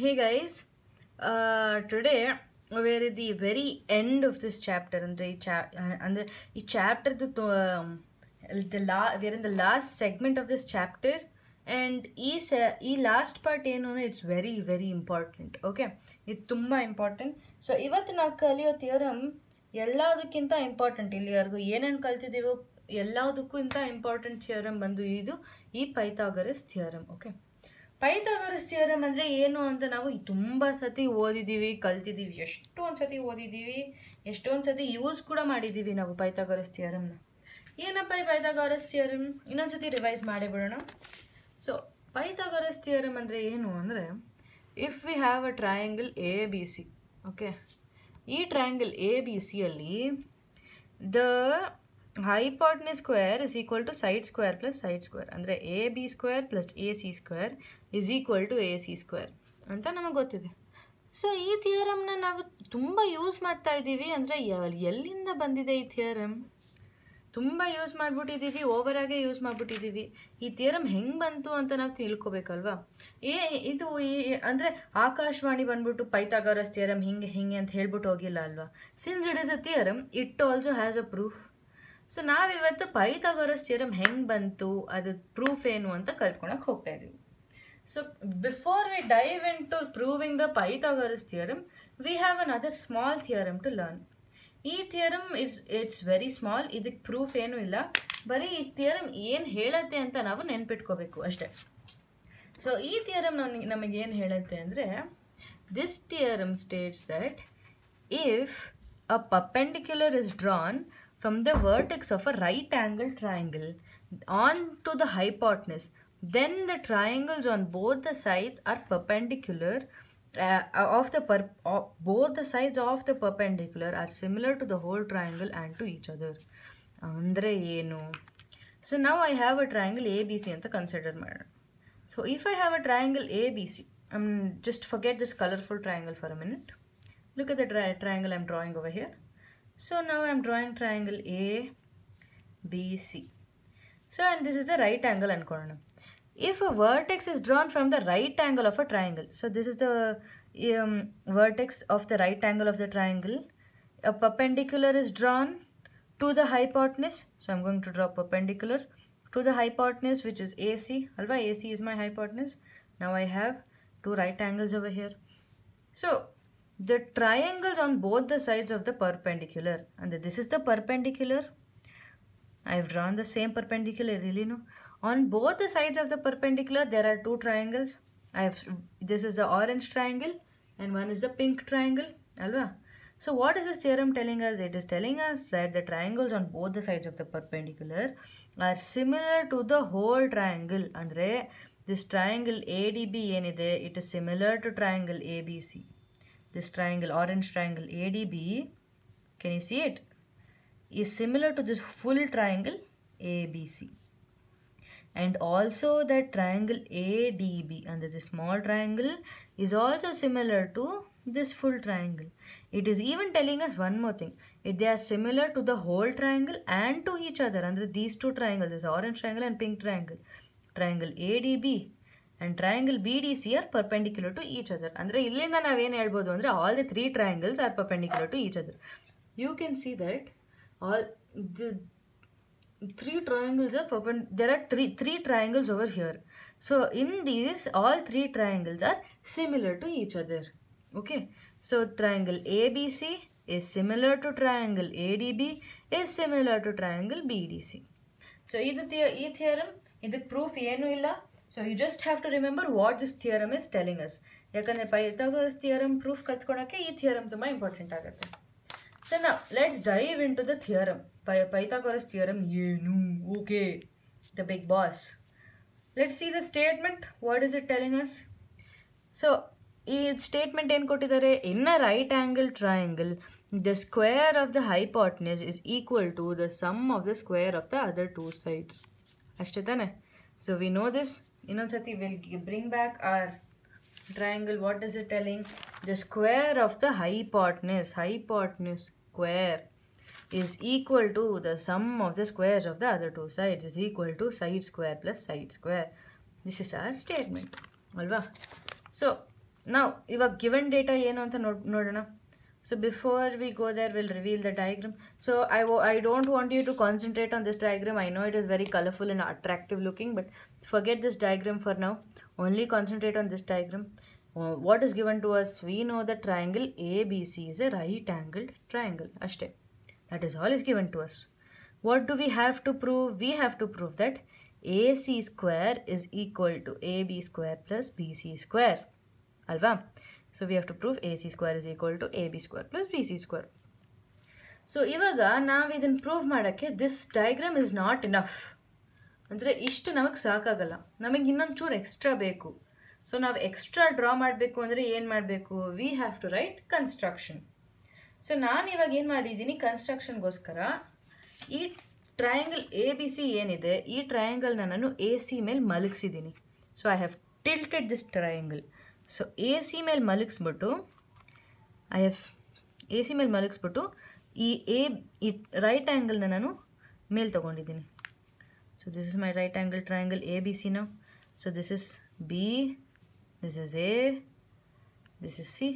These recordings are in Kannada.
hey guys uh, today are at the very end of this chapter and the and the chapter the the la are in the last segment of this chapter and this ee last part ಏನು very very very important okay ಇದು ತುಂಬ important ಸೊ ಇವತ್ತು ನಾವು ಕಲಿಯೋ ಥಿಯರಮ್ ಎಲ್ಲದಕ್ಕಿಂತ ಇಂಪಾರ್ಟೆಂಟ್ ಇಲ್ಲಿವರೆಗೂ ಏನೇನು this is important theorem. ಬಂದು ಇದು ಈ Pythagoras theorem. Okay. Pythagoras theorem ಅಂದರೆ ಏನು ಅಂತ ನಾವು ತುಂಬ ಸತಿ ಓದಿದ್ದೀವಿ ಕಲ್ತಿದ್ದೀವಿ ಎಷ್ಟೊಂದು ಸತಿ ಓದಿದ್ದೀವಿ ಎಷ್ಟೊಂದು ಸತಿ ಯೂಸ್ ಕೂಡ ಮಾಡಿದ್ದೀವಿ ನಾವು ಪೈಥಾಗರಸ್ ಥಿಯರಮ್ನ ಏನಪ್ಪ ಈ ಪೈಥಾಗರಸ್ ಥಿಯರಮ್ ಇನ್ನೊಂದು ಸತಿ ರಿವೈಸ್ ಮಾಡಿಬಿಡೋಣ ಸೊ ಪೈಥಾಗರಸ್ ಥಿಯರಮ್ ಅಂದರೆ ಏನು ಅಂದರೆ if we have a triangle A B C okay ಈ ಟ್ರಯಾಂಗಲ್ ಎ ಬಿ ಸಿಯಲ್ಲಿ the hypotenuse square is equal to side square plus side square ಅಂದರೆ A B square plus A C square is equal to A C square ಅಂತ ನಮಗೆ ಗೊತ್ತಿದೆ ಸೊ ಈ ಥಿಯರಮ್ನ ನಾವು ತುಂಬ ಯೂಸ್ ಮಾಡ್ತಾ ಇದ್ದೀವಿ ಅಂದರೆ ಎಲ್ಲಿಂದ ಬಂದಿದೆ ಈ ಥಿಯರಮ್ ತುಂಬ ಯೂಸ್ ಮಾಡಿಬಿಟ್ಟಿದ್ದೀವಿ ಓವರಾಗೆ ಯೂಸ್ ಮಾಡಿಬಿಟ್ಟಿದ್ದೀವಿ ಈ ಥಿಯರಮ್ ಹೆಂಗೆ ಬಂತು ಅಂತ ನಾವು ತಿಳ್ಕೊಬೇಕಲ್ವಾ ಏ ಇದು ಈ ಅಂದರೆ ಆಕಾಶವಾಣಿ ಬಂದ್ಬಿಟ್ಟು ಪೈತಾಗೋರಸ್ ಥಿಯರಮ್ ಹಿಂಗೆ ಹಿಂಗೆ ಅಂತ ಹೇಳ್ಬಿಟ್ಟು ಹೋಗಿಲ್ಲ ಅಲ್ವಾ since it is a theorem it also has a proof so ನಾವಿವತ್ತು ಪೈಥಾಗೋರಸ್ ಥಿಯರಮ್ ಹೆಂಗೆ ಬಂತು ಅದು ಪ್ರೂಫ್ ಏನು ಅಂತ ಕಲ್ತ್ಕೊಳಕ್ಕೆ ಹೋಗ್ತಾ ಇದ್ದೀವಿ so before we dive into proving the Pythagoras theorem we have another small theorem to learn ಈ theorem is it's very small ಇದಕ್ಕೆ ಪ್ರೂಫ್ ಏನೂ ಇಲ್ಲ ಬರೀ ಈ ಥಿಯರಮ್ ಏನು ಹೇಳತ್ತೆ ಅಂತ ನಾವು ನೆನ್ಪಿಟ್ಕೋಬೇಕು ಅಷ್ಟೆ ಸೊ ಈ ಥಿಯರಮ್ ನನಗೆ ನಮಗೇನು ಹೇಳುತ್ತೆ ಅಂದರೆ this theorem states that if a perpendicular is drawn from the vertex of a right angle triangle on to the hypotenuse then the triangles on both the sides are perpendicular uh, of the per uh, both the sides of the perpendicular are similar to the whole triangle and to each other andre eno so now i have a triangle abc the consider ಮಾಡೋಣ so if i have a triangle abc I'm um, just forget this colorful triangle for a minute look at the tri triangle i'm drawing over here so now I am drawing triangle ABC. So and this is the right angle and corner. If a vertex is drawn from the right angle of a triangle, so this is the um, vertex of the right angle of the triangle. A perpendicular is drawn to the hypotenuse. So I'm going to draw perpendicular to the hypotenuse which is AC. Alva AC is my hypotenuse. Now I have two right angles over here. So the triangles on both the sides of the perpendicular and this is the perpendicular I've drawn the same perpendicular really no on both the sides of the perpendicular there are two triangles I have this is the orange triangle and one is the pink triangle alwa so what is this theorem telling us it is telling us that the triangles on both the sides of the perpendicular are similar to the whole triangle andre this triangle ADB ಏನಿದೆ it is similar to triangle ABC this triangle, orange triangle ADB, can you see it? Is similar to this full triangle ABC. And also that triangle ADB under the small triangle is also similar to this full triangle. It is even telling us one more thing. It, they are similar to the whole triangle and to each other under these two triangles, this orange triangle and pink triangle. Triangle ADB and triangle BDC are perpendicular to each other. Andhra, illinda naveen elbodhu andhra, all the three triangles are perpendicular to each other. You can see that all the three triangles are perpendicular, there are three, three triangles over here. So, in these, all three triangles are similar to each other. Okay. So, triangle ABC is similar to triangle ADB is similar to triangle BDC. So, this theorem, this proof is so you just have to remember what this theorem is telling us. Yakane Pythagoras theorem proof katkonake e theorem to my important agate. So now let's dive into the theorem. Pythagoras theorem yenu. Okay. The big boss. Let's see the statement. What is it telling us? So in statement in kotidare in a right angle triangle, the square of the hypotenuse is equal to the sum of the square of the other two sides. Ashtatane. So we know this. ಇನ್ನೊಂದ್ಸರ್ತಿ will bring back our triangle what is it telling the square of the hypotenuse hypotenuse square is equal to the sum of the square of the other two sides is equal to side square plus side square this is our statement ಅಲ್ವಾ ಸೊ ನಾವು ಇವಾಗ ಗಿವನ್ ಡೇಟಾ ಏನು ಅಂತ ನೋಡ್ ನೋಡೋಣ so before we go there we'll reveal the diagram so I, I don't want you to concentrate on this diagram I know it is very colorful and attractive looking but forget this diagram for now only concentrate on this diagram uh, what is given to us we know the triangle ABC is a right angled triangle Ashte. that is all is given to us what do we have to prove we have to prove that AC square is equal to AB square plus BC square alva so we have to prove A C square is equal to A B square plus B C square so ಇವಾಗ ನಾವು ಇದನ್ನು ಪ್ರೂವ್ ಮಾಡೋಕ್ಕೆ this diagram is not enough ಅಂದರೆ ಇಷ್ಟು ನಮಗೆ ಸಾಕಾಗಲ್ಲ ನಮಗೆ ಇನ್ನೊಂದು ಚೂರು ಎಕ್ಸ್ಟ್ರಾ ಬೇಕು ಸೊ ನಾವು ಎಕ್ಸ್ಟ್ರಾ ಡ್ರಾ ಮಾಡಬೇಕು ಅಂದರೆ ಏನು ಮಾಡಬೇಕು we have to write construction so ನಾನು ಇವಾಗ ಏನು ಮಾಡಿದ್ದೀನಿ ಕನ್ಸ್ಟ್ರಕ್ಷನ್ಗೋಸ್ಕರ ಈ ಟ್ರಯಾಂಗಲ್ ಎ ಬಿ ಸಿ ಏನಿದೆ ಈ ಟ್ರಯಾಂಗಲ್ನ ನಾನು ಎ ಸಿ ಮೇಲೆ ಮಲಗಿಸಿದ್ದೀನಿ so I have tilted this triangle so A C ಮೇಲೆ ಮಲಗಿಸ್ಬಿಟ್ಟು ಐ ಎಫ್ ಎ ಸಿ ಮೇಲೆ ಮಲಗಿಸ್ಬಿಟ್ಟು ಈ ಎ ಈ ರೈಟ್ ಆ್ಯಂಗಲ್ನ ನಾನು ಮೇಲೆ ತೊಗೊಂಡಿದ್ದೀನಿ so this is my right angle triangle A B ಸಿನ so this is B this is A this is C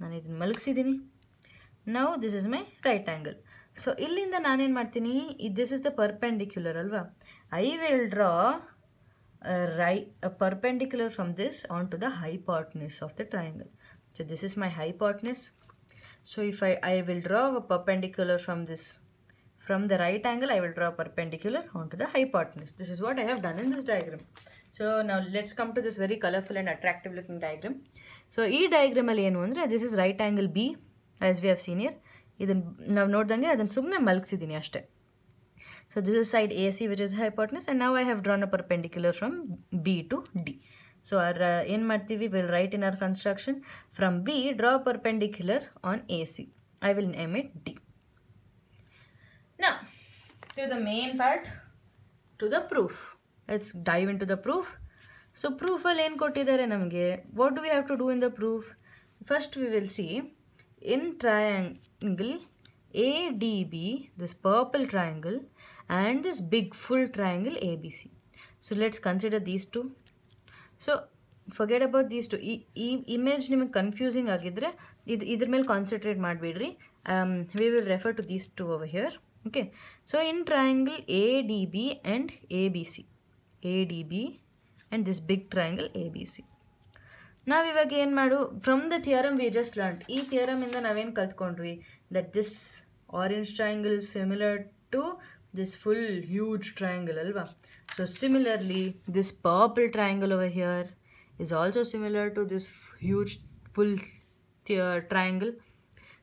ನಾನು ಇದನ್ನು ಮಲಗಿಸಿದ್ದೀನಿ ನಾವು this is my right angle so ಇಲ್ಲಿಂದ ನಾನೇನು ಮಾಡ್ತೀನಿ ಈ ದಿಸ್ ಇಸ್ ದ ಪರ್ಪೆಂಡಿಕ್ಯುಲರ್ ಅಲ್ವಾ I will draw a uh, right a perpendicular from this onto the hypotenuse of the triangle so this is my hypotenuse so if i i will draw a perpendicular from this from the right angle i will draw perpendicular onto the hypotenuse this is what i have done in this diagram so now let's come to this very colorful and attractive looking diagram so ಈ ಡಯಾಗ್ರಾಮಲ್ಲಿ ಏನು ಅಂದರೆ this is right angle B as we here seen earlier ಇದನ್ನು ನಾವು ನೋಡ್ದಂಗೆ ಅದನ್ನು ಸುಮ್ಮನೆ ಮಲಗಿಸಿದ್ದೀನಿ ಅಷ್ಟೇ so this is side AC which is hypotenuse and now I have drawn a perpendicular from B to D. So our uh, in we will write in our construction from B draw a perpendicular on AC. I will name it D. Now to the main part to the proof. Let's dive into the proof. So proof ಏನು ಕೊಟ್ಟಿದ್ದಾರೆ ನಮಗೆ What do we have to do in the proof? First we will see in triangle ADB, this purple triangle. And this big full triangle A B C so let's consider these two so forget about these two ಈ ಇಮೇಜ್ ನಿಮಗೆ ಕನ್ಫ್ಯೂಸಿಂಗ್ ಆಗಿದ್ದರೆ ಇದು ಇದ್ರ ಮೇಲೆ ಕಾನ್ಸಂಟ್ರೇಟ್ ಮಾಡಬೇಡ್ರಿ we will refer to these two over here okay so in triangle A D B and A B C A D B and this big triangle A B C ನಾವಿವಾಗ ಏನು ಮಾಡು from the theorem we just ಲರ್ಂಟ್ ಈ ಥಿಯರಮ್ ಇಂದ ನಾವೇನು ಕಲ್ತ್ಕೊಂಡ್ವಿ that this orange triangle similar to this full huge triangle alwa so similarly this purple triangle over here is also similar to this huge full uh, triangle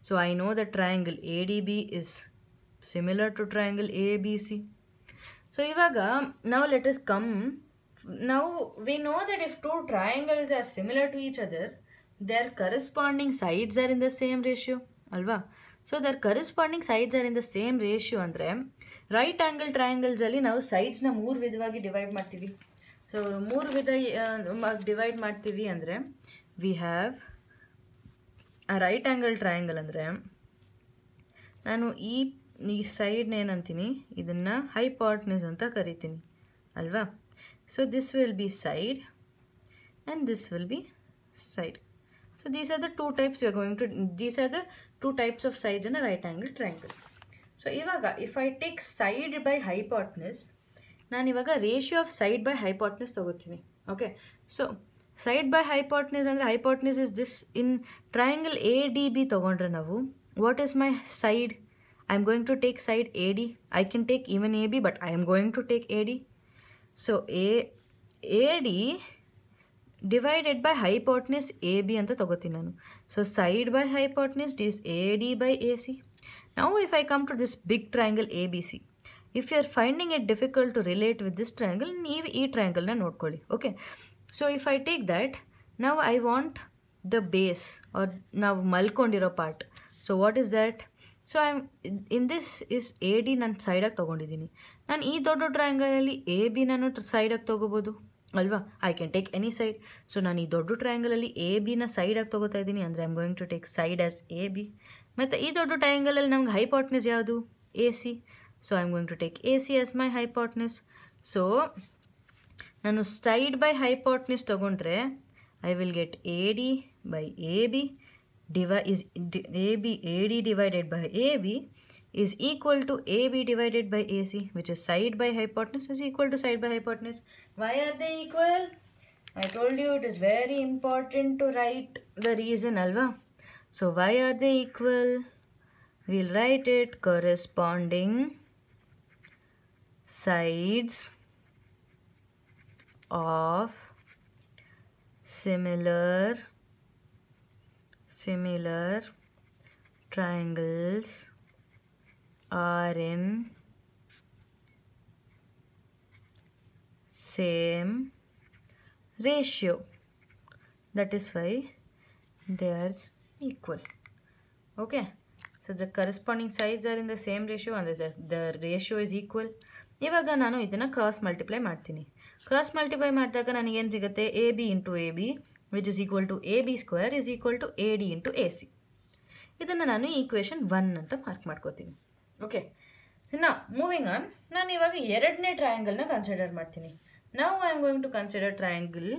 so i know that triangle adb is similar to triangle abc so ivaga now let us come now we know that if two triangles are similar to each other their corresponding sides are in the same ratio alwa so their corresponding sides are in the same ratio andre right angle ಟ್ರಯಾಂಗಲ್ಸಲ್ಲಿ ನಾವು ಸೈಡ್ಸ್ನ ಮೂರು ವಿಧವಾಗಿ ಡಿವೈಡ್ ಮಾಡ್ತೀವಿ ಸೊ ಮೂರು ವಿಧ ಡಿವೈಡ್ ಮಾಡ್ತೀವಿ ಅಂದರೆ we have right angle triangle ಅಂದರೆ ನಾನು ಈ ಈ ಸೈಡ್ನ ಏನಂತೀನಿ ಇದನ್ನು ಪಾರ್ಟ್ನೆಸ್ ಅಂತ ಕರಿತೀನಿ ಅಲ್ವಾ so this will be side and this will be side so these are the two types we are going to these are the two types of sides in right angle triangle so ಇವಾಗ if I take side by hypotenuse ನಾನಿವಾಗ ratio of side by hypotenuse ತೊಗೋತೀನಿ okay so side by hypotenuse ಅಂದರೆ hypotenuse is this in triangle A D B ತೊಗೊಂಡ್ರೆ ನಾವು what is my side I am going to take side A D I can take even A B but I am going to take A D so A A D divided by hypotenuse A B ಅಂತ ತೊಗೋತೀನಿ ನಾನು so side by hypotenuse this A D by A C Now if I come to this big triangle ABC, if you are finding it difficult to relate with this triangle, ನೀವು ಈ ಟ್ರಯಾಂಗಲ್ನ ನೋಡ್ಕೊಳ್ಳಿ okay so if I take that ನಾವು I want the base or ನಾವು ಮಲ್ಕೊಂಡಿರೋ part so what is that so I in this is A D ನನ್ನ ಸೈಡಾಗಿ ತೊಗೊಂಡಿದ್ದೀನಿ ನಾನು ಈ ದೊಡ್ಡ ಟ್ರಯಾಂಗಲಲ್ಲಿ ಎ ಬಿ ನಾನು ಸೈಡಾಗಿ ತೊಗೋಬೋದು ಅಲ್ವಾ I can take any side so ನಾನು ಈ ದೊಡ್ಡ ಟ್ರಯಾಂಗಲಲ್ಲಿ ಎ ಬಿನ ಸೈಡಾಗಿ ತೊಗೋತಾ ಇದ್ದೀನಿ ಅಂದರೆ I'm going to take side as A B ಮತ್ತು ಈ ದೊಡ್ಡ ಟ್ರಯಾಂಗಲಲ್ಲಿ ನಮ್ಗೆ ಹೈಪಾಟ್ನೆಸ್ ಯಾವುದು A C so I am going to take A C as my hypotenuse so ನಾನು ಸೈಡ್ ಬೈ ಹೈಪಾಟ್ನೆಸ್ ತೊಗೊಂಡ್ರೆ I will get A D by A B divide is A B A D divided by A B is equal to A B divided by A C which is side by hypotenuse is equal to side by hypotenuse why are they equal I told you it is very important to write the reason ಅಲ್ವಾ So why are they equal? We'll write it corresponding sides of similar similar triangles are in same ratio that is why they are equal okay so the corresponding sides are in the same ratio ಅಂದರೆ the, the ratio is equal ಇವಾಗ ನಾನು ಇದನ್ನು ಕ್ರಾಸ್ ಮಲ್ಟಿಪ್ಲೈ ಮಾಡ್ತೀನಿ ಕ್ರಾಸ್ ಮಲ್ಟಿಪ್ಲೈ ಮಾಡಿದಾಗ ನನಗೇನು ಸಿಗುತ್ತೆ A B into A B which is equal to A B square is equal to A D into A C ಇದನ್ನು ನಾನು ಈಕ್ವೇಷನ್ ಒನ್ ಅಂತ ಮಾರ್ಕ್ ಮಾಡ್ಕೋತೀನಿ ಓಕೆ ಸೊ ನಾ ಮೂವಿಂಗ್ ಆನ್ ನಾನು ಇವಾಗ ಎರಡನೇ ಟ್ರಯಾಂಗಲ್ನ ಕನ್ಸಿಡರ್ ಮಾಡ್ತೀನಿ ನಾವು I am going to consider triangle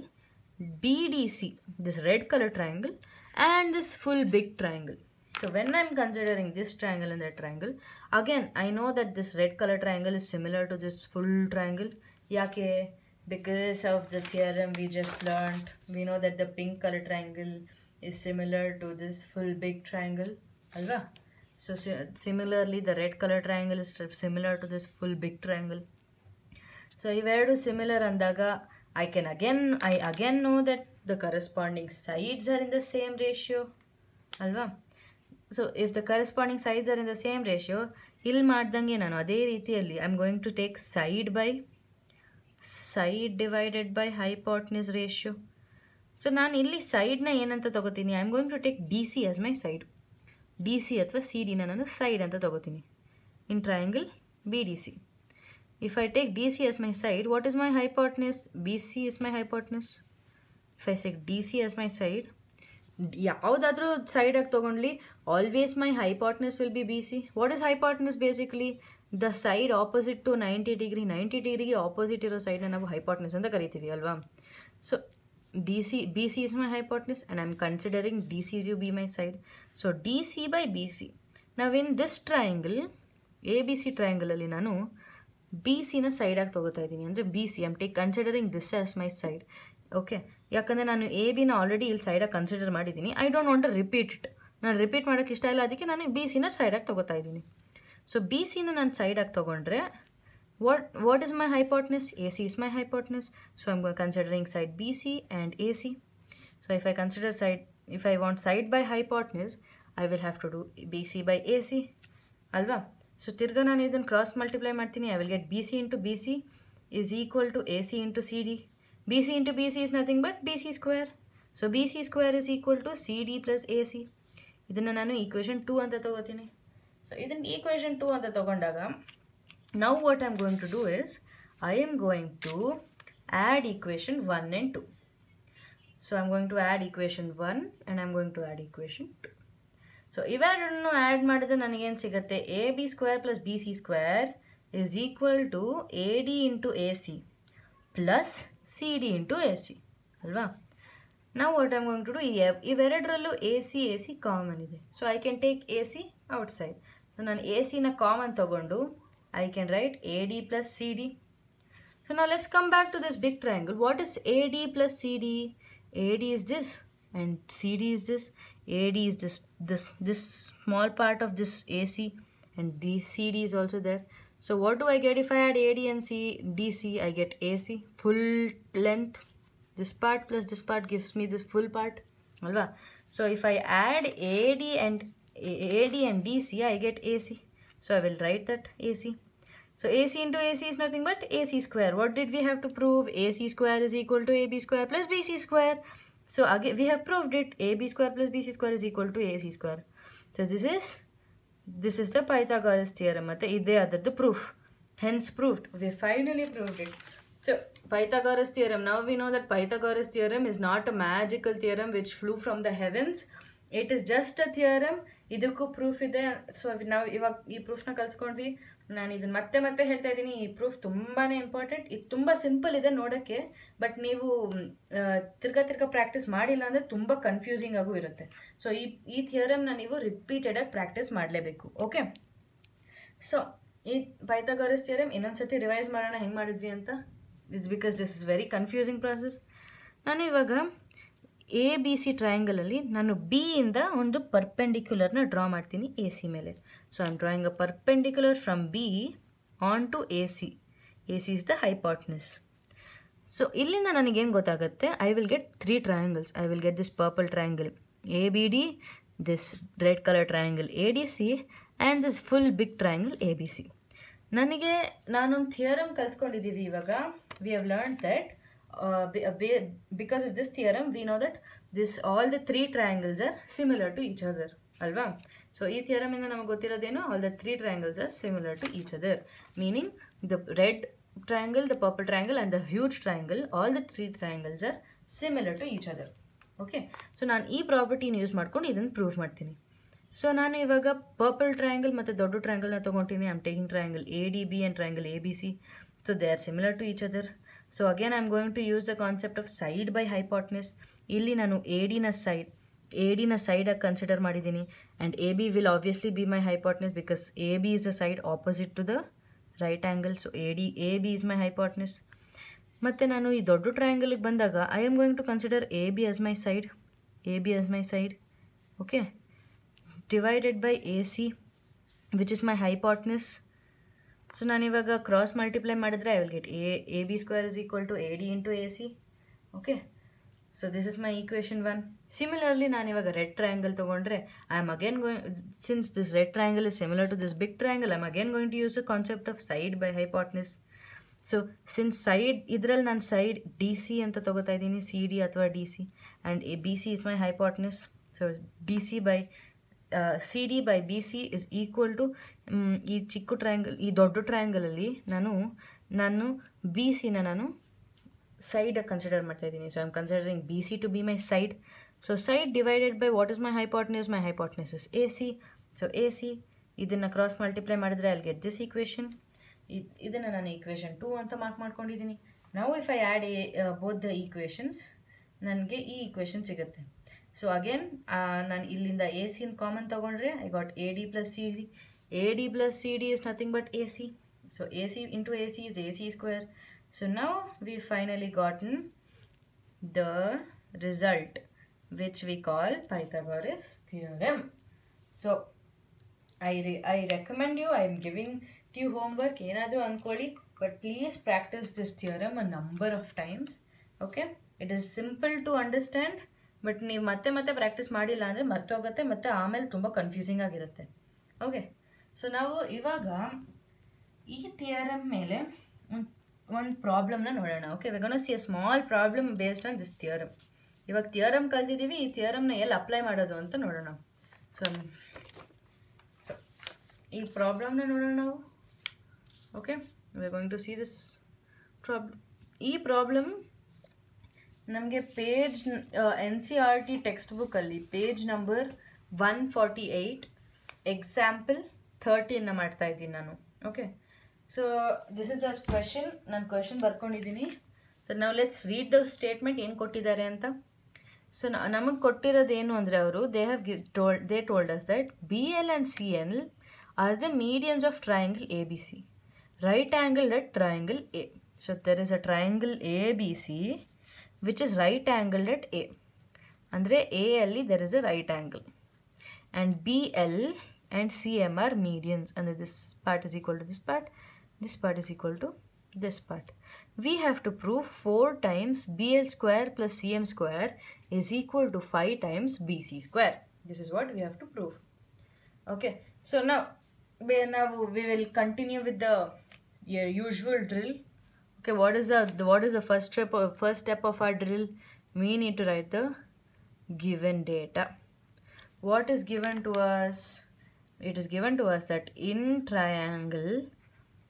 B D C this red colour triangle and this full big triangle. So when I'm considering this triangle and that triangle, again, I know that this red color triangle is similar to this full triangle. Yake, because of the theorem we just learned, we know that the pink color triangle is similar to this full big triangle. Alva. So similarly, the red color triangle is similar to this full big triangle. So if I do similar and daga, I can again, I again know that the corresponding sides are in same same ಅಲ್ವಾ so if the corresponding sides are in same ratio ಇಲ್ಲಿ ಮಾಡ್ದಂಗೆ ನಾನು ಅದೇ ರೀತಿಯಲ್ಲಿ I'm going to take side by side divided by hypotenuse ratio so ನಾನು ಇಲ್ಲಿ ಸೈಡ್ನ ಏನಂತ ತೊಗೋತೀನಿ I'm going to take D C as my side D C ಅಥವಾ ಸಿ ಡಿನ ನಾನು ಸೈಡ್ ಅಂತ ತೊಗೋತೀನಿ in triangle B D C if I take D C as my side what is my hypotenuse B C is my hypotenuse if I select D C as my side ಯಾವುದಾದ್ರೂ ಸೈಡಾಗಿ ತೊಗೊಂಡ್ಲಿ always my hypotenuse will be B C what is hypotenuse basically the side opposite to ninety degree ninety ಡಿಗ್ರಿಗೆ ಆಪೋಸಿಟ್ ಇರೋ ಸೈಡ್ನ ನಾವು ಹೈಪಾಟ್ನೆಸ್ ಅಂತ ಕರಿತೀವಿ ಅಲ್ವಾ so D C B C is my hypotenuse and I am considering D C you be my side so D C by B C ನಾವು in this triangle A B C ಟ್ರಯಾಂಗಲಲ್ಲಿ ನಾನು ಬಿ ಸಿನ ಸೈಡಾಗಿ ತೊಗೋತಾ ಇದ್ದೀನಿ ಅಂದರೆ B C I'm take considering this as my side okay ಯಾಕಂದರೆ ನಾನು ಎ ಬಿನ ಆಲ್ರೆಡಿ ಇಲ್ಲಿ ಸೈಡಾಗಿ ಕನ್ಸಿಡರ್ ಮಾಡಿದ್ದೀನಿ I don't want repeat it ನಾನು ರಿಪೀಟ್ ಮಾಡೋಕ್ಕೆ ಇಷ್ಟ ಇಲ್ಲ ಅದಕ್ಕೆ ನಾನು ಬಿ ಸಿನ ಸೈಡಾಗಿ ತೊಗೋತಾ ಇದ್ದೀನಿ ಸೊ ಬಿ ಸಿನ ನಾನು ಸೈಡಾಗಿ ತೊಗೊಂಡ್ರೆ what what is my hypotenuse A C is my hypotenuse so I'm considering side B C and A C so if I consider side if I want side by hypotenuse I will have to do B C by A C ಅಲ್ವಾ ಸೊ ತಿರ್ಗ ನಾನು ಇದನ್ನು ಕ್ರಾಸ್ ಮಲ್ಟಿಪ್ಲೈ ಮಾಡ್ತೀನಿ I will get B C into B C is equal to A C into C D BC into BC is nothing but BC square. So BC square is equal to CD plus AC. ಇದನ್ನು ನಾನು ಈಕ್ವೇಷನ್ ಟೂ ಅಂತ ತಗೋತೀನಿ ಸೊ ಇದನ್ನು ಈಕ್ವೇಷನ್ ಟೂ ಅಂತ ತಗೊಂಡಾಗ now what I am going to do is I am going to add equation one and two so I am going to add equation one and I am going to add equation two so ಇವೆರಡನ್ನು ಆ್ಯಡ್ ಮಾಡಿದ್ರೆ ನನಗೇನು ಸಿಗುತ್ತೆ A B square plus B C square is equal to A D into A C plus CD into AC. Alva. Now what I'm going to do here, if eradrallu AC, AC common. So I can take AC outside. So nan AC na common thogondu, I can write AD plus CD. So now let's come back to this big triangle. What is AD plus CD? AD is this and CD is this. AD is this, this, this small part of this AC and this CD is also there. So what do I get if I add AD and C, DC, I get AC, full length. This part plus this part gives me this full part. So if I add AD and AD and DC, I get AC. So I will write that AC. So AC into AC is nothing but AC square. What did we have to prove? AC square is equal to AB square plus BC square. So again, we have proved it. AB square plus BC square is equal to AC square. So this is This is the Pythagoras theorem. ಮತ್ತೆ ide ಅದರದ್ದು proof. Hence proved. We finally proved it. So, Pythagoras theorem. Now we know that Pythagoras theorem is not a magical theorem which flew from the heavens. It is just a theorem. ಇದಕ್ಕೂ ಪ್ರೂಫ್ ಇದೆ ಸೊ ನಾವು ಇವಾಗ ಈ ಪ್ರೂಫ್ನ ಕಲ್ತ್ಕೊಂಡ್ವಿ ನಾನು ಇದನ್ನು ಮತ್ತೆ ಮತ್ತೆ ಹೇಳ್ತಾ ಇದ್ದೀನಿ ಈ ಪ್ರೂಫ್ ತುಂಬಾ ಇಂಪಾರ್ಟೆಂಟ್ ಇದು ತುಂಬ ಸಿಂಪಲ್ ಇದೆ ನೋಡೋಕ್ಕೆ ಬಟ್ ನೀವು ತಿರ್ಗಾ ತಿರ್ಗಾ ಪ್ರಾಕ್ಟೀಸ್ ಮಾಡಿಲ್ಲ ಅಂದರೆ ತುಂಬ ಕನ್ಫ್ಯೂಸಿಂಗ್ ಆಗೂ ಇರುತ್ತೆ ಸೊ ಈ ಈ ಥಿಯರಮ್ನ ನೀವು ರಿಪೀಟೆಡಾಗಿ ಪ್ರಾಕ್ಟೀಸ್ ಮಾಡಲೇಬೇಕು ಓಕೆ ಸೊ ಈ ಪೈಥಾಗರಸ್ ಥಿಯರಮ್ ಇನ್ನೊಂದು ಸತಿ ರಿವೈಸ್ ಮಾಡೋಣ ಹೆಂಗೆ ಮಾಡಿದ್ವಿ ಅಂತ it's because this is very confusing process ನಾನು ಇವಾಗ ಎ ಬಿ ಸಿ ಟ್ರಯಾಂಗಲಲ್ಲಿ ನಾನು ಬಿ ಇಂದ ಒಂದು ಪರ್ಪೆಂಡಿಕ್ಯುಲರ್ನ ಡ್ರಾ ಮಾಡ್ತೀನಿ ಎ ಸಿ ಮೇಲೆ so I drawing a perpendicular from B on to A C A C is the hypotenuse so ಇಲ್ಲಿಂದ ನನಗೇನು ಗೊತ್ತಾಗುತ್ತೆ I will get three triangles I will get this purple triangle A B D this red colour triangle A D C and this full big triangle A B C ನನಗೆ ನಾನೊಂದು ಥಿಯರಮ್ ಕಲ್ತ್ಕೊಂಡಿದ್ದೀವಿ ಇವಾಗ we have learn that because uh, uh, because of this theorem we know that this all the three triangles are similar to ಅಲ್ವಾ ಸೊ ಈ ಥಿಯರಮ್ ಇಂದ ನಮಗೆ ಗೊತ್ತಿರೋದೇನೋ all the three triangles are similar to each other meaning the red triangle the purple triangle and the huge triangle all the three triangles are similar to each other okay so ನಾನು ಈ ಪ್ರಾಪರ್ಟಿನ ಯೂಸ್ ಮಾಡ್ಕೊಂಡು ಇದನ್ನು ಪ್ರೂವ್ ಮಾಡ್ತೀನಿ ಸೊ ನಾನು ಇವಾಗ ಪರ್ಪಲ್ ಟ್ರಯಾಂಗಲ್ ಮತ್ತು ದೊಡ್ಡ ಟ್ರಯಾಂಗಲ್ನ ತೊಗೊತೀನಿ I taking triangle A D B and triangle A B C so they are similar to each other so again I am going to use the concept of side by hypotenuse ಇಲ್ಲಿ ನಾನು ಎ ಡಿನ ಸೈಡ್ ಎ ಡಿನ ಸೈಡಾಗಿ ಕನ್ಸಿಡರ್ ಮಾಡಿದ್ದೀನಿ and A B will obviously be my hypotenuse because A B is a side opposite to the right angle so A D A B is my hypotenuse ಮತ್ತು ನಾನು ಈ ದೊಡ್ಡ ಟ್ರಯಾಂಗಲ್ಗೆ ಬಂದಾಗ I am going to consider A B as my side A B as my side okay divided by A C which is my hypotenuse so ನಾನಿವಾಗ ಕ್ರಾಸ್ ಮಲ್ಟಿಪ್ಲೈ ಮಾಡಿದರೆ I will get A A B square is equal to A D into A C okay so this is my equation one similarly ನಾನಿವಾಗ ರೆಡ್ ಟ್ರಯಾಂಗಲ್ ತೊಗೊಂಡ್ರೆ I am again going since this red triangle is similar to this big triangle I'm again going to use a concept of side by hypotenuse so since side ಇದ್ರಲ್ಲಿ ನಾನು ಸೈಡ್ ಡಿ ಸಿ ಅಂತ ತೊಗೋತಾ ಇದ್ದೀನಿ ಸಿ ಡಿ ಅಥವಾ D C and A B C is my hypotenuse so D C by C D by B C is equal to ಈ ಚಿಕ್ಕ ಟ್ರಯಾಂಗಲ್ ಈ ದೊಡ್ಡ ಟ್ರಯಾಂಗಲಲ್ಲಿ ನಾನು ನಾನು ಬಿ ಸಿನ ನಾನು ಸೈಡ್ ಕನ್ಸಿಡರ್ ಮಾಡ್ತಾ ಇದ್ದೀನಿ so I am considering B C to B my side so side divided by what is my hypotenuse my hypotenuse is A C so A C ಇದನ್ನು ಕ್ರಾಸ್ ಮಲ್ಟಿಪ್ಲೈ ಮಾಡಿದರೆ ಅಲ್ಲಿ ಗೆಟ್ ದಿಸ್ ಈಕ್ವೇಷನ್ ಇದು ಇದನ್ನು ನಾನು ಈಕ್ವೇಷನ್ ಟು ಅಂತ ಮಾರ್ಕ್ ಮಾಡ್ಕೊಂಡಿದ್ದೀನಿ ನಾವು if I add A both the equations ನನಗೆ ಈ ಈಕ್ವೇಷನ್ ಸಿಗುತ್ತೆ ಸೊ ಅಗೇನ್ ನಾನು ಇಲ್ಲಿಂದ ಎ ಸಿ ಕಾಮನ್ ತೊಗೊಂಡ್ರೆ I got A D plus C D A D plus C D is nothing but A C so A C into A C is A C square so ನಾವು we finally gotten the result which we call Pythagoras theorem so I I recommend you I am giving to homework ಏನಾದರೂ ಅಂದ್ಕೊಳ್ಳಿ but please practice this theorem a number of times okay it is simple to understand but ನೀವು ಮತ್ತೆ ಮತ್ತೆ ಪ್ರಾಕ್ಟೀಸ್ ಮಾಡಿಲ್ಲ ಅಂದರೆ ಮರ್ತೋಗುತ್ತೆ ಮತ್ತು ಆಮೇಲೆ ತುಂಬ ಕನ್ಫ್ಯೂಸಿಂಗ್ ಆಗಿರುತ್ತೆ ಓಕೆ ಸೊ ನಾವು ಇವಾಗ ಈ ಥಿಯರಮ್ ಮೇಲೆ ಒಂದು ಪ್ರಾಬ್ಲಮ್ನ ನೋಡೋಣ ಓಕೆ ಇವಾಗ see a small problem based on this theorem ಇವಾಗ ಥಿಯರಮ್ ಕಲ್ತಿದ್ದೀವಿ ಈ ಥಿಯರಮ್ನ ಎಲ್ಲಿ ಅಪ್ಲೈ ಮಾಡೋದು ಅಂತ ನೋಡೋಣ ಸೊ ಸೊ ಈ ಪ್ರಾಬ್ಲಮ್ನ ನೋಡೋಣ ನಾವು okay we to see this problem ಈ ಪ್ರಾಬ್ಲಮ್ ನಮಗೆ page N C R T text ಬುಕ್ಕಲ್ಲಿ page number one forty eight example ಥರ್ಟಿಯನ್ನು ಮಾಡ್ತಾ ಇದ್ದೀನಿ ನಾನು okay so this is the question ನಾನು ಕ್ವೆಶನ್ ಬರ್ಕೊಂಡಿದ್ದೀನಿ ಸೊ ನಾವು ಲೆಟ್ಸ್ ರೀಡ್ ದ ಸ್ಟೇಟ್ಮೆಂಟ್ ಏನು ಕೊಟ್ಟಿದ್ದಾರೆ ಅಂತ ಸೊ ನಮಗೆ ಕೊಟ್ಟಿರೋದೇನು ಅಂದರೆ ಅವರು ದೇ ಹ್ಯಾವ್ ಗಿ told they told us that B L and C L are the mediums of triangle A B C right angle that triangle A so there is a triangle A B C Which is right-angled at A. Andre A there is a right angle. And B L and C M are medians. C this part is equal to this part. This part is equal to this part. We have to prove 4 times BL square plus CM square is equal to 5 times BC square. This is what we have to prove. Okay, so now now we will continue with the your usual drill okay what is the, what is the first step or first step of our drill we need to write the given data what is given to us it is given to us that in triangle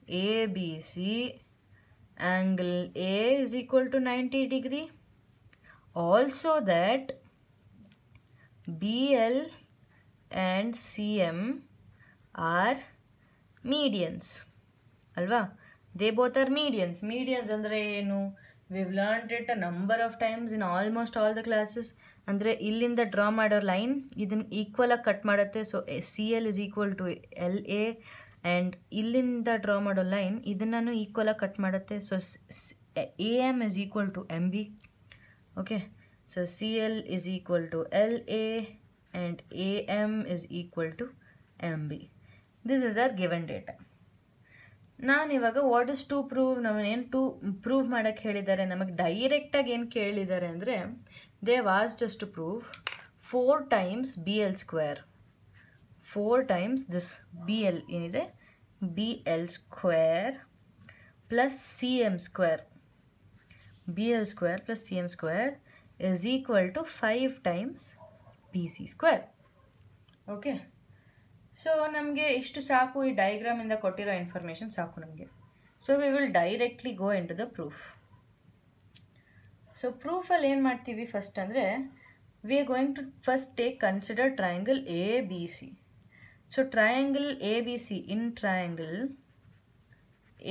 ABC angle A is equal to 90 degree also that BL and CM are medians alva they both are medians medians ಅಂದರೆ ಏನು we've learned it a number of times in almost all the classes ಅಂದರೆ ಇಲ್ಲಿಂದ ಡ್ರಾ ಮಾಡೋ ಲೈನ್ ಇದನ್ನು ಈಕ್ವಲ್ ಆಗಿ ಕಟ್ ಮಾಡುತ್ತೆ so C L is equal to L A and ಇಲ್ಲಿಂದ ಡ್ರಾ ಮಾಡೋ ಲೈನ್ ಇದನ್ನು ಈಕ್ವಲ್ ಆಗಿ ಕಟ್ ಮಾಡುತ್ತೆ so A M is equal to M B okay so C L is equal to L A and A M is equal to M B this is our given data ನಾನಿವಾಗ ವಾಟ್ ಇಸ್ ಟು ಪ್ರೂವ್ ನಮ್ಮನ್ನೇನು ಟು ಪ್ರೂವ್ ಮಾಡೋಕ್ಕೆ ಹೇಳಿದ್ದಾರೆ ನಮಗೆ ಡೈರೆಕ್ಟಾಗಿ ಏನು ಕೇಳಿದ್ದಾರೆ ಅಂದರೆ they was just to prove four times B L square four times this B L ಏನಿದೆ B L square plus C M square B L square plus C M square is equal to five times B C square okay so ನಮಗೆ ಇಷ್ಟು ಸಾಕು ಈ ಡಯಾಗ್ರಾಮಿಂದ ಕೊಟ್ಟಿರೋ ಇನ್ಫಾರ್ಮೇಷನ್ ಸಾಕು ನಮಗೆ so we will directly go into the proof so ಪ್ರೂಫಲ್ಲಿ ಏನು ಮಾಡ್ತೀವಿ ಫಸ್ಟ್ ಅಂದರೆ we are going to first take consider triangle A B C so triangle A B C in triangle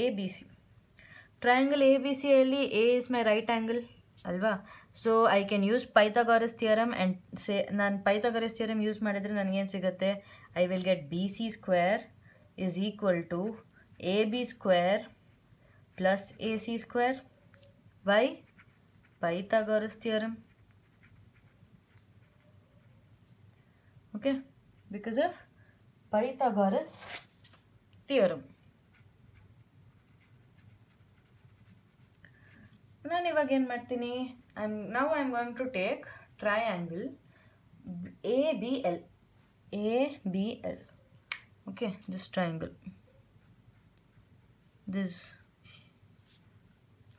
A B C triangle A B ಸಿಯಲ್ಲಿ A is my right angle alva so i can use pythagoras theorem and say nan pythagoras theorem use madidre nanige en sigutte i will get bc square is equal to ab square plus ac square by pythagoras theorem okay because of pythagoras theorem ನಾನು ಇವಾಗ ಏನು ಮಾಡ್ತೀನಿ I am now I am going to take triangle A B L okay this triangle this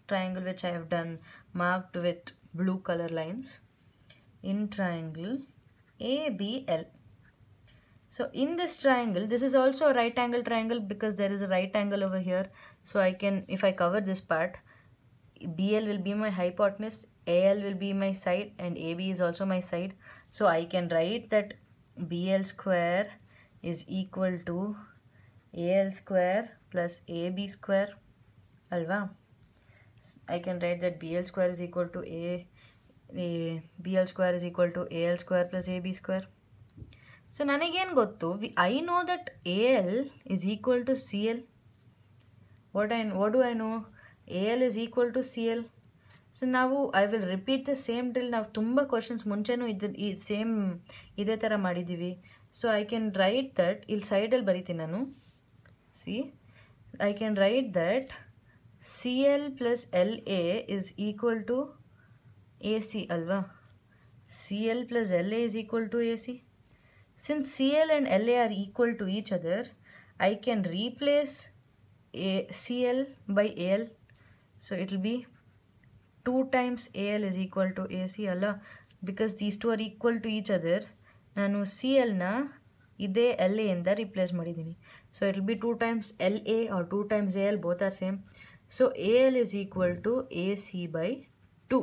triangle which I have done marked with blue color lines in triangle ABL so in this triangle this is also a right angle triangle because there is a right angle over here so I can if I cover this part BL will be my hypotenuse, AL will be my side and AB is also my side. So I can write that BL square is equal to AL square plus AB square. Alva. I can write that BL square is equal to A, A BL square is equal to AL square plus AB square. So ನನಗೇನು again, we to I know that AL is equal to CL. What I what do I know? A L is equal to C L so ನಾವು I will repeat the same drill ನಾವು ತುಂಬ ಕ್ವಶನ್ಸ್ ಮುಂಚೆನೂ ಇದು ಈ ಸೇಮ್ ಇದೇ ಥರ ಮಾಡಿದ್ದೀವಿ so I can write that ಇಲ್ಲಿ ಸೈಡಲ್ಲಿ ಬರಿತೀನಿ ನಾನು C I can write that C L plus L A is equal to A C ಅಲ್ವಾ C L plus L A is equal to A C since C L and L A are equal to each other I can replace A C L by A L So it will be 2 times AL is equal to AC ಅಲ್ಲ because these two are equal to each other ನಾನು ಸಿ ಎಲ್ನ ಇದೇ ಎಲ್ ಇಂದ ರಿಪ್ಲೇಸ್ ಮಾಡಿದ್ದೀನಿ so it will be two times L A or two times A L both are same so A L is equal to A C by two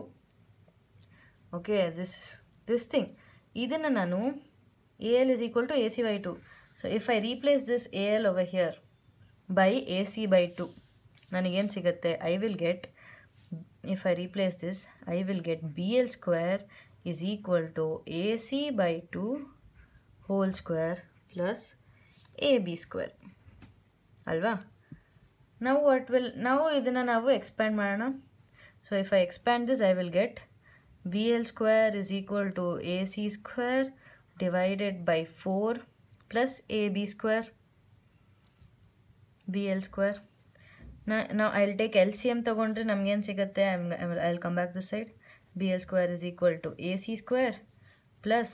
okay this this thing ಇದನ್ನು ನಾನು A L is equal to A C by two so if I replace this A L over here by A C by two ನನಗೇನು ಸಿಗುತ್ತೆ I will get if I replace this I will get B L square is equal to A C by two whole square plus A B square ಅಲ್ವಾ ನಾವು ವಾಟ್ ವಿಲ್ ನಾವು ಇದನ್ನು ನಾವು ಎಕ್ಸ್ಪ್ಯಾಂಡ್ ಮಾಡೋಣ so if I expand this I will get B L square is equal to A C square divided by four plus A B square B L square ನಾ ನಾವು I'll take L C M ತೊಗೊಂಡ್ರೆ ನಮಗೇನು ಸಿಗುತ್ತೆ I I'll come back the side B L square is equal to A C square plus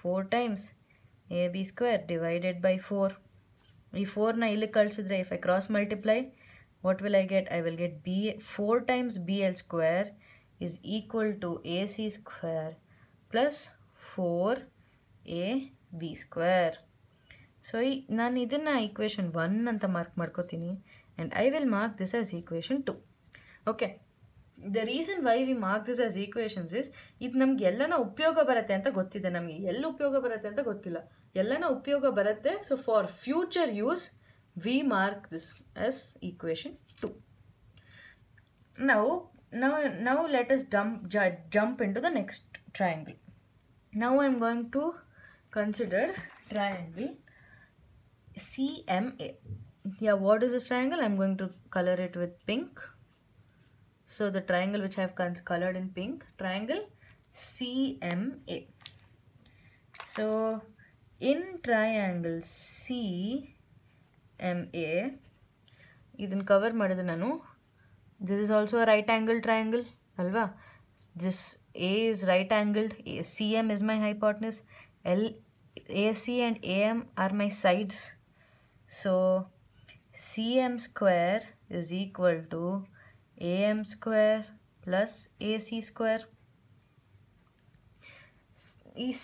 four times A B square divided by four ಈ ಫೋರ್ನ ಇಲ್ಲಿ ಕಳಿಸಿದ್ರೆ if I cross multiply what will I get I will get B four times B L square is equal to A C square plus four A B square so ಈ ನಾನು ಇದನ್ನು ಈಕ್ವೇಷನ್ ಒನ್ ಅಂತ ಮಾರ್ಕ್ ಮಾಡ್ಕೋತೀನಿ and I will mark this as equation two okay the reason why we mark this as equations is ಇದು ನಮ್ಗೆ ಎಲ್ಲನೂ ಉಪಯೋಗ ಬರುತ್ತೆ ಅಂತ ಗೊತ್ತಿದೆ ನಮಗೆ ಎಲ್ಲಿ ಉಪಯೋಗ ಬರುತ್ತೆ ಅಂತ ಗೊತ್ತಿಲ್ಲ ಎಲ್ಲನೂ ಉಪಯೋಗ ಬರುತ್ತೆ so for future use we mark this as equation to ನಾವು ನಾವು ನಾವು ಲೆಟ್ ಅಸ್ ಡಂಪ್ ಜ jump into the next triangle now I am going to consider triangle C M A yeah what is this triangle i'm going to color it with pink so the triangle which i've colored in pink triangle cma so in triangle cma ಇದನ್ನು cover ಮಾಡಿದೆ ನಾನು this is also a right angle triangle alva this a is right angled cm is my hypotenuse l ac and am are my sides so cm square is equal to am square plus ac square.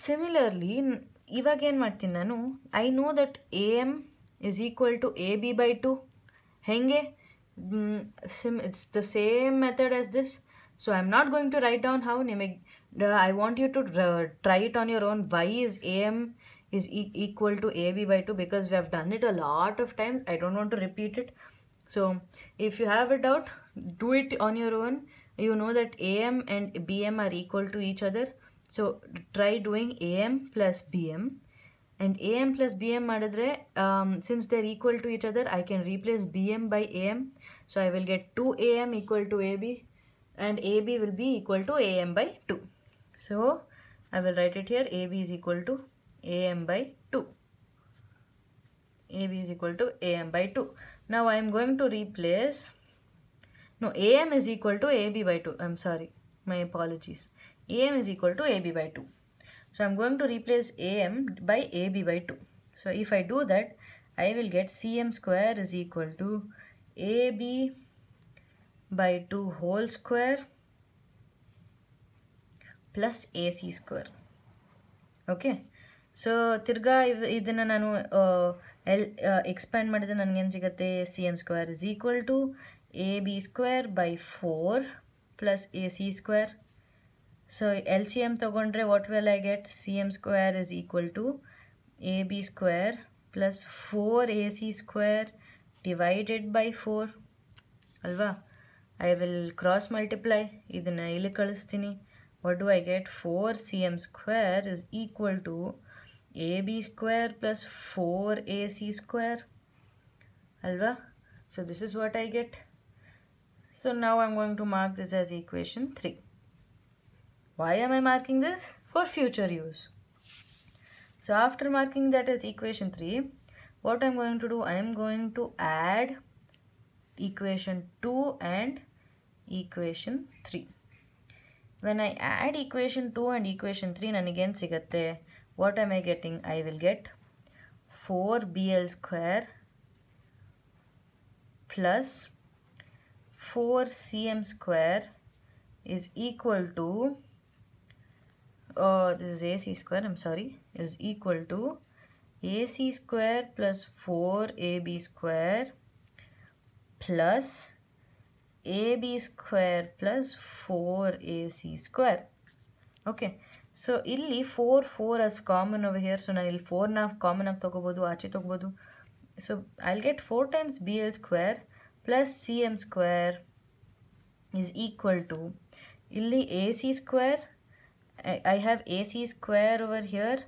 Similarly, ಇವಾಗ ಏನು ಮಾಡ್ತೀನಿ ನಾನು I know that A M is equal to A B by two ಹೆಂಗೆ ಸಿಮ್ it's the same method as this so I am not going to write down how ನಿಮಗೆ I want you to try it on your own why is A M is e equal to AB by 2 because we have done it a lot of times. I don't want to repeat it. So if you have a doubt, do it on your own. You know that AM and BM are equal to each other. So try doing AM plus BM. And AM plus BM madadre, um, since they're equal to each other, I can replace BM by AM. So I will get 2AM equal to AB and AB will be equal to AM by 2. So I will write it here AB is equal to am by 2. AB is equal to am by 2. Now I am going to replace, no am is equal to AB by 2. I am sorry, my apologies. am is equal to AB by 2. So I am going to replace am by AB by 2. So if I do that, I will get cm square is equal to AB by 2 whole square plus AC square. Okay. So ತಿರ್ಗಾ ಇವ್ ಇದನ್ನು ನಾನು ಎಲ್ ಎಕ್ಸ್ಪ್ಯಾಂಡ್ ಮಾಡಿದರೆ ನನಗೇನು ಸಿಗುತ್ತೆ C M square is equal to A B square by four plus A C square so ಎಲ್ ಸಿ ಎಮ್ ತೊಗೊಂಡ್ರೆ what will I get C M square is equal to A B square plus four A C square divided by four ಅಲ್ವಾ ಐ ವಿಲ್ ಕ್ರಾಸ್ ಮಲ್ಟಿಪ್ಲೈ ಇದನ್ನು ಇಲ್ಲಿ ಕಳಿಸ್ತೀನಿ what do I get four C M square is equal to ab square plus 4ac square alva so this is what I get so now I'm going to mark this as equation 3 why am I marking this for future use so after marking that as equation 3 what I'm going to do I'm going to add equation 2 and equation 3 when I add equation 2 and equation 3 ನನಗೇನು ಸಿಗತ್ತೆ what am I getting? I will get 4bl square plus 4cm square is equal to oh this is ac square i'm sorry is equal to ac square plus 4ab square plus ab square plus 4ac square okay so, illi 4, 4 as common over here. So, nanil 4 na common ak togobodu, achi togobodu. So, I'll get 4 times BL square plus CM square is equal to illi AC square. I have AC square over here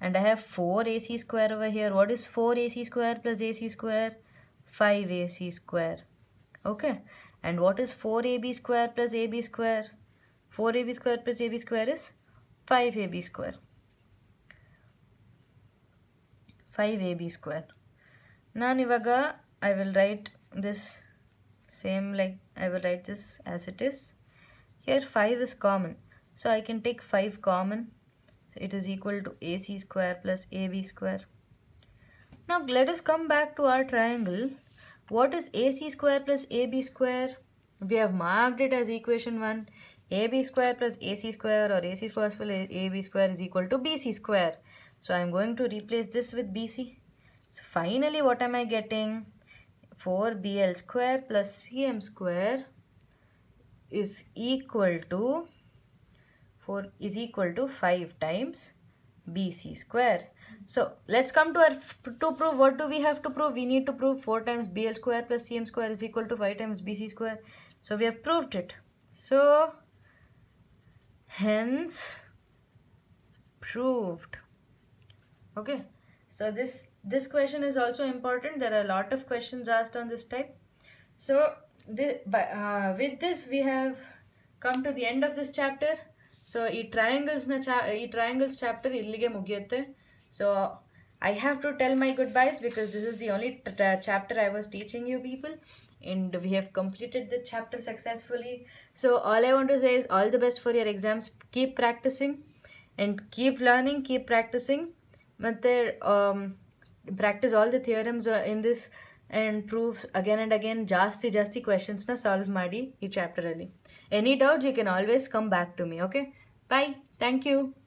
and I have 4 AC square over here. What is 4 AC square plus AC square? 5 AC square. Okay. And what is 4 AB square plus AB square? 4 AB square plus AB square is? 5 ab square 5 ab square now nivaga i will write this same like i will write this as it is here 5 is common so i can take 5 common it is equal to ac square plus ab square now let us come back to our triangle what is ac square plus ab square we have marked it as equation 1 AB square plus AC square or AC square plus AB square is equal to BC square. So I'm going to replace this with BC. So finally what am I getting? 4BL square plus CM square is equal to 4 is equal to 5 times BC square. So let's come to our to prove what do we have to prove? We need to prove 4 times BL square plus CM square is equal to 5 times BC square. So we have proved it. So hence proved okay so this this question is also important there are a lot of questions asked on this type so this, by, uh, with this we have come to the end of this chapter so e triangles na cha e triangles chapter illega mugiyutte so i have to tell my goodbyes because this is the only chapter i was teaching you people and we have completed the chapter successfully. So all I want to say is all the best for your exams. Keep practicing and keep learning, keep practicing. Matte, um, practice all the theorems uh, in this and prove again and again questions na solve solve ಮಾಡಿ chapter early Any doubts you can always come back to me. Okay. Bye. Thank you.